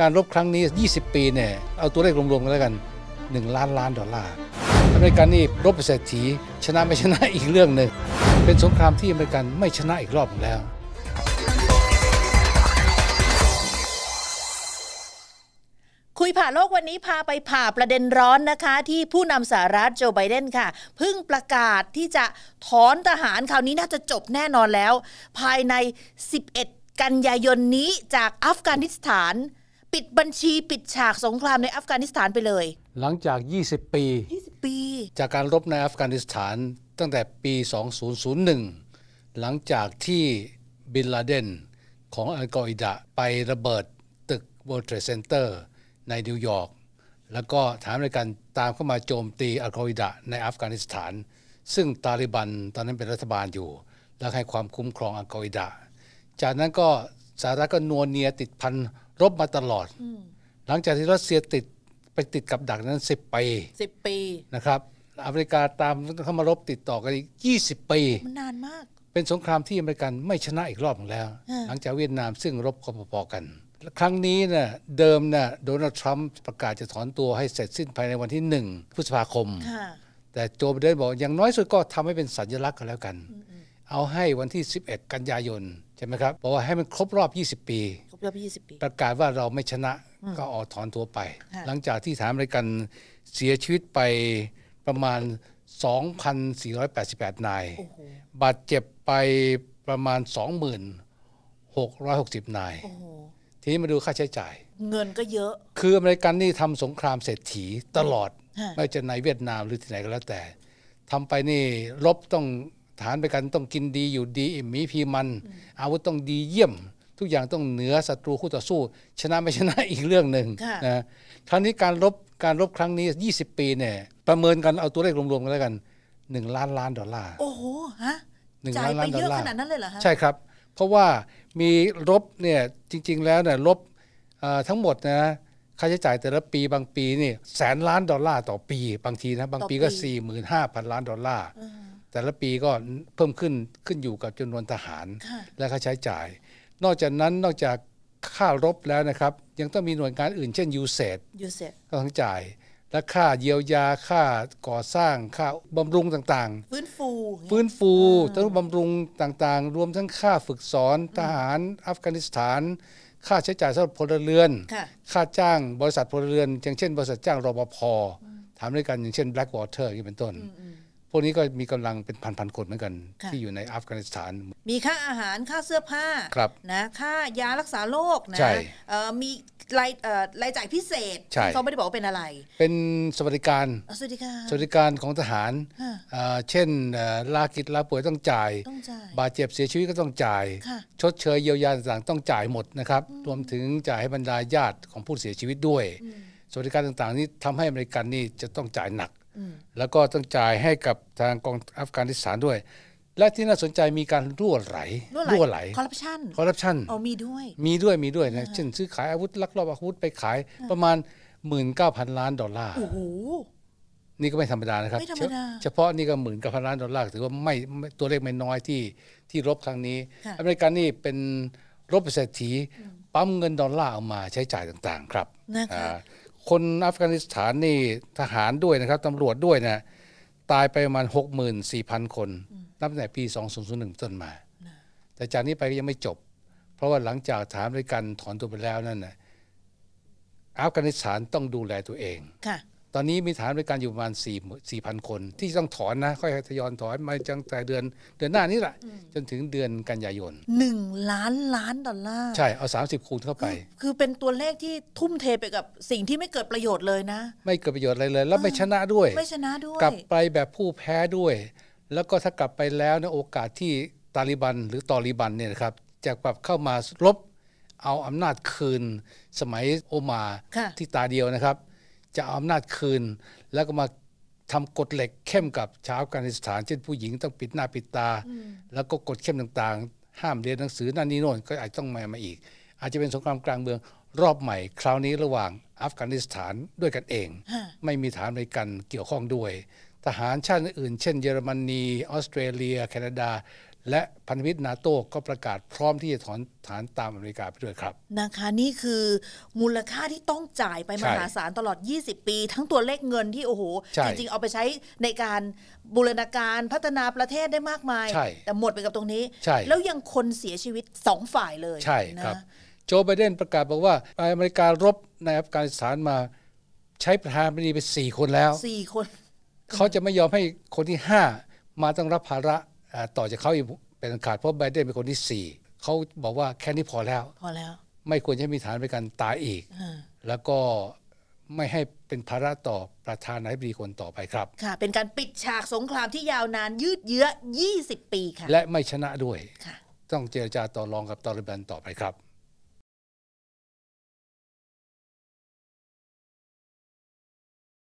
การรบครั้งนี้ 20 ปีเนี่ยเอาตัวเลขรวมๆกันแล้วกัน 1 ล้านล้านดอลลาร์อเมริกันนี่รบเศรษฐีชนะไม่ชนะอีกเรื่องหนึ่งเป็นสงครามที่อเมริกันไม่ชนะอีกรอบแล้ว คุยผ่าโลกวันนี้พาไปผ่าประเด็นร้อนนะคะที่ผู้นำสหรัฐโจไบเดนค่ะเพิ่งประกาศที่จะถอนทหารคราวนี้น่าจะจบแน่นอนแล้ว ภายใน 11 กันยายนนี้จากอัฟกานิสถานปิดบัญชีปิดฉากสงครามในอัฟกานิสถานไปเลย หลังจาก 20 ปี20 ปี จากการรบในอัฟกานิสถานตั้งแต่ปี 2001 หลังจากที่บินลาเดนของอัลกออิดะไประเบิดตึก World Trade Center ในนิวยอร์กแล้วก็ถามในการตามเข้ามาโจมตีอัลกออิดะในอัฟกานิสถาน ซึ่งตาลิบันตอนนั้นเป็นรัฐบาลอยู่และให้ความคุ้มครองอัลกออิดะจากนั้นก็สหรัฐก็นวเนียติดพันรบมาตลอด หลังจากที่รัสเซียติดไปติดกับดักนั้นิบปีสิบปีนะครับอเมริกาตามเข้ามารบติดต่อกันอีกิบปี มันนานมาก เป็นสงครามที่อเมริกันไม่ชนะอีกรอบแล้ว หลังจากเวียดนามซึ่งรบกบปปกัน ครั้งนี้น่ะเดิมน่ะโดนัลด์ทรัมป์ประกาศจะถอนตัวให้เสร็จสิ้นภายในวันที่หนึ่งพฤษภาคมคแต่โจไบเดนบอกอย่างน้อยสุดก็ทำให้เป็นสัญลักษณ์ก็แล้วกัน เอาให้วันที่ 11 กันยายนใช่ไหมครับบอกว่าให้มันครบรอบ 20 ปีรอบ20ปีประกาศว่าเราไม่ชนะก็ออกถอนตัวไป หลังจากที่สหรัฐอเมริกันเสียชีวิตไปประมาณ 2,488 นายบาดเจ็บไปประมาณ 2,660นาย ทีนี้มาดูค่าใช้จ่าย เงินก็เยอะ คืออเมริกันนี่ทำสงครามเศรษฐีตลอด ไม่จะในเวียดนามหรือที่ไหนก็แล้วแต่ทำไปนี่รบต้องฐานไปกันต้องกินดีอยู่ดีมมีพีมัน อาวุธต้องดีเยี่ยมทุกอย่างต้องเหนือศัตรูคู่ต่อสู้ ชนะไม่ชนะอีกเรื่องหนึ่งนะครั้งนี้การรบการรบครั้งนี้ 20 ปีเนี่ยประเมินกันเอาตัวเลขรวมๆ กันแล้วกัน 1 ล้านล้านดอลลาร์ โอ้โหฮะหนึ่งล้านล้านดอลลาร์ขนาดนั้นเลยเหรอฮะใช่ครับ เพราะว่ามีรบเนี่ยจริงๆแล้วเนี่ยรบทั้งหมดนะค่าใช้จ่ายแต่ละปีบางปีนี่แสนล้านดอลลาร์ต่อปี บางทีนะบางปีก็ 4 5 0 0 0 ล้านดอลลาร์แต่ละปีก็เพิ่มขึ้นขึ้นอยู่กับจำนวนทหารและค่าใช้จ่ายนอกจากนั้นนอกจากค่ารบแล้วนะครับยังต้องมีหน่วยงานอื่น เช่นยูเซดก็ต้องจ่าย และค่าเยียวยาค่าก่อสร้างค่าบำรุงต่างๆ ฟื้นฟูฟื้นฟูทั้งบำรุงต่างๆ รวมทั้งค่าฝึกสอนทหารอัฟกานิสถาน ค่าใช้จ่ายสำหรับพลเรือนค่าจ้างบริษัทพลเรือน อย่างเช่นบริษัทจ้างรปภทำด้วยกันอย่างเช่น Blackwater อย่างเป็นต้นพวกนี้ก็มีกำลังเป็นพันๆคน เหมือนกันที่อยู่ในอัฟกานิสถาน มีค่าอาหารค่าเสื้อผ้าครับนะค่ายารักษาโรคนะมีรายรายจ่ายพิเศษเขาไม่ได้บอกว่าเป็นอะไร เป็นสวัสดิการสวัสดิการสวัสดิการของทหารเช่นลากิจลาป่วยต้องจ่าย บาดเจ็บเสียชีวิตก็ต้องจ่าย ชดเชยเยียวยาต่างต้องจ่ายหมดนะครับรวมถึงจ่ายให้บรรดาญาติของผู้เสียชีวิตด้วย สวัสดิการต่างๆนี้ทำให้อเมริกันนี่จะต้องจ่ายหนักแล้วก็ต้องจ่ายให้กับทางกองอัฟกานิสถานด้วย และที่น่าสนใจมีการรั่วไหล รั่วไหลคอร์รัปชันคอร์รัปชันออมีด้วยมีด้วยมีด้วยนะเช่น ซื้อขายอาวุธลักลอบอาวุธไปขายประมาณ 19,000 ล้านดอลลาร์โอ้โหนี่ก็ไม่ธรรมดานะครับเฉพาะนี่ก็หมื่นกับพันล้านดอลลาร์ถือว่าไม่ตัวเลขไม่น้อยที่ที่รบครั้งนี้ อเมริกันนี่เป็นรบเศรษฐีปั๊มเงินดอลลาร์ออกมาใช้จ่ายต่างๆ ครับนะคะคนอัฟกานิสถานนี่ทหารด้วยนะครับ ตำรวจด้วยนะ ตายไปประมาณ 64,000 คนนับแต่ปี 2001ต้นมา แต่จากนี้ไปก็ยังไม่จบ เพราะว่าหลังจากถามด้วยกันถอนตัวไปแล้วนั่นนะอัฟกานิสถานต้องดูแลตัวเองตอนนี้มีฐานบริการอยู่ประมาณ4 4ันคน ที่ต้องถอนนะ ค่อยทยอยถอนมาจังแต่เดือนเดือนหน้านี้แหละจนถึงเดือนกันยายน1ล้านล้านดอลลาร์ใช่เอา 30 คูณเข้าไป คือเป็นตัวเลขที่ทุ่มเทไปกับสิ่งที่ไม่เกิดประโยชน์เลยนะ ไม่เกิดประโยชน์อะไรเลย แล้วไม่ชนะด้วยไม่ชนะด้วยกลับไปแบบผู้แพ้ด้วย แล้วก็ถ้ากลับไปแล้วนโอกาสที่ตาลิบันหรือตอริบันเนี่ยนะครับ จะกลับเข้ามารบเอาอำนาจคืน สมัยโอมาที่ตาเดียวนะครับจะเอาอำนาจคืน แล้วก็มาทำกฎเหล็กเข้มกับชาวการสถาน เช่นผู้หญิงต้องปิดหน้าปิดตา แล้วก็กฎเข้มต่างๆ ห้ามเรียนหนังสือนั่นนี่โน่น ก็อาจต้องมามาอีก อาจจะเป็นสงครามกลางเมืองรอบใหม่ คราวนี้ระหว่างอัฟกานิสถานด้วยกันเองไม่มีฐานในการเกี่ยวข้องด้วย ทหารชาติอื่นเช่นเยอรมนีออสเตรเลีย แคนาดาและพันธมิตรนาโต้ก็ประกาศพร้อมที่จะถอนฐานตามอเมริกาไปด้วยครับนะคะ นี่คือมูลค่าที่ต้องจ่ายไปมหาศาลตลอด 20 ปี ทั้งตัวเลขเงินที่ โอ้โหจริง ๆ เอาไปใช้ในการบูรณาการพัฒนาประเทศได้มากมาย แต่หมดไปกับตรงนี้ แล้วยังคนเสียชีวิต 2 ฝ่ายเลย ใช่ครับ โจไบเดนประกาศบอกว่า อเมริการบในอัฟกานิสถานมาใช้ประธานาธิบดีไป4คนแล้ว4คน เขาจะไม่ยอมให้คนที่5มาต้องรับภาระต่อจากเขาอีกเป็นขาดเพราะไบเดนเป็นคนที่สี่เขาบอกว่าแค่นี้พอแล้วพอแล้ว ไม่ควรจะมีฐานเป็นการตายอีก แล้วก็ไม่ให้เป็นภาระต่อประธานาธิบดีคนต่อไปครับค่ะเป็นการปิดฉากสงครามที่ยาวนาน ยืดเยื้อ 20 ปีค่ะและไม่ชนะด้วย ต้องเจรจาต่อรองกับตอริบันต่อไปครับ